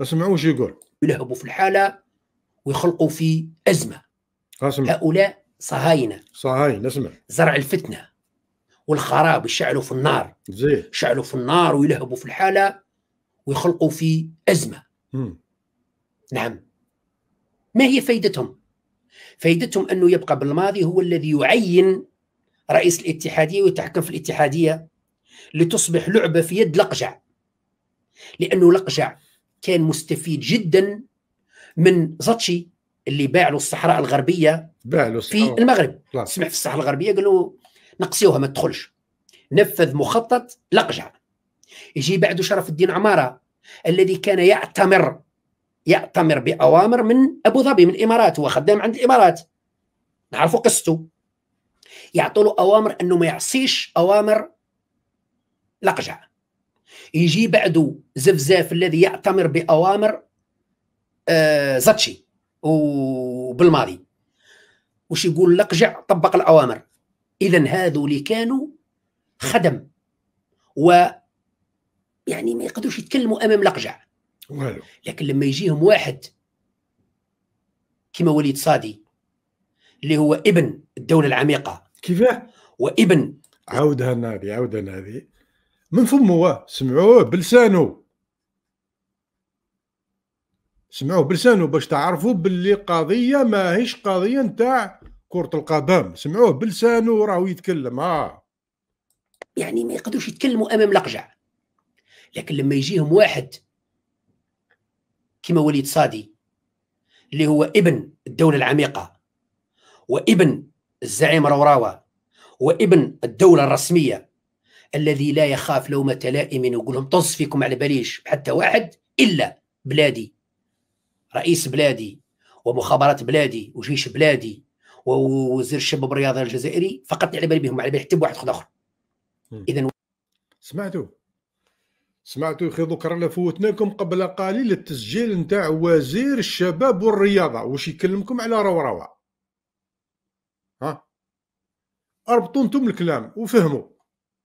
اسمعوا واش يقول يلعبوا في الحاله ويخلقوا في ازمه أسمع. هؤلاء صهاينه صهاينه اسمع زرع الفتنه والخراب يشعلوا في النار زين يشعلوا في النار ويلهبوا في الحاله ويخلقوا في ازمه مم. نعم ما هي فائدتهم؟ فائدتهم انه يبقى بالماضي هو الذي يعين رئيس الاتحاديه ويتحكم في الاتحاديه لتصبح لعبه في يد لقجع لانه لقجع كان مستفيد جدا من زاتشي اللي باع له الصحراء الغربيه باع له في المغرب لا. نعم. سمع في الصحراء الغربيه قال له نقصيوها ما تدخلش نفذ مخطط لقجع يجي بعده شرف الدين عماره الذي كان يأتمر يأتمر بأوامر من أبو ظبي من الإمارات هو خدام عند الإمارات نعرفوا قصته يعطوا له أوامر أنه ما يعصيش أوامر لقجع يجي بعده زفزاف الذي يأتمر بأوامر آه، زاتشي وبالماضي وش يقول لك جع طبق الأوامر إذا هذو اللي كانوا خدم و يعني ما يقدروش يتكلموا امام لقجع لكن لما يجيهم واحد كما وليد صادي اللي هو ابن الدوله العميقه كيفاه وابن عاودها هذه عاودها هذه من فمه سمعوه بلسانه سمعوه بلسانه باش تعرفوا باللي قضيه ماهيش قضيه نتاع كره القدم سمعوه بلسانه راهو يتكلم اه يعني ما يقدروش يتكلموا امام لقجع لكن لما يجيهم واحد كما وليد صادي اللي هو ابن الدوله العميقه وابن الزعيم روراوه وابن الدوله الرسميه الذي لا يخاف لومة لائم ويقول لهم طز فيكم على باليش حتى واحد إلا بلادي رئيس بلادي ومخابرات بلادي وجيش بلادي ووزير الشباب والرياضة الجزائري فقط على بالي بهم على بالي حتى بواحد اخر اذا سمعتوا سمعتوا خي دوك رانا فوتناكم قبل قليل التسجيل نتاع وزير الشباب والرياضه واش يكلمكم على روروا ها اربطوا انتم الكلام وفهموا